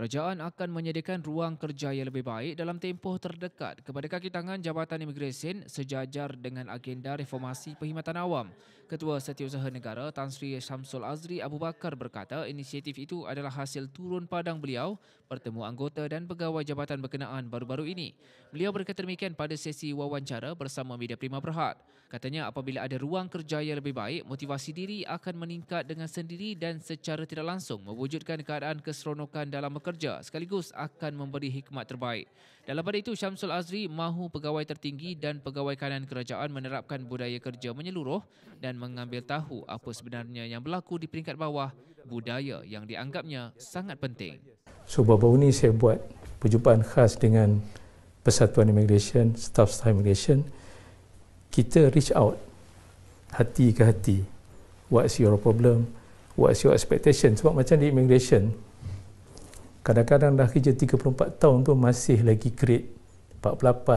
kerajaan akan menyediakan ruang kerja yang lebih baik dalam tempoh terdekat kepada kaki tangan Jabatan Imigresen sejajar dengan agenda reformasi perkhidmatan awam. Ketua Setiausaha Negara Tan Sri Shamsul Azri Abu Bakar berkata inisiatif itu adalah hasil turun padang beliau bertemu anggota dan pegawai jabatan berkenaan baru-baru ini. Beliau berkata demikian pada sesi wawancara bersama Media Prima Berhad. Katanya apabila ada ruang kerja yang lebih baik, motivasi diri akan meningkat dengan sendiri dan secara tidak langsung mewujudkan keadaan keseronokan dalam bekerja bekerja sekaligus akan memberi hikmat terbaik. Dalam pada itu, Syamsul Azri mahu pegawai tertinggi dan pegawai kanan kerajaan menerapkan budaya kerja menyeluruh dan mengambil tahu apa sebenarnya yang berlaku di peringkat bawah, budaya yang dianggapnya sangat penting. So, baru-baru ini saya buat perjumpaan khas dengan Persatuan Immigration, Staff Staff Immigration. Kita reach out hati ke hati. What's your problem? What's your expectation? Sebab macam di immigration, kadang-kadang dah kerja 34 tahun pun masih lagi grade 48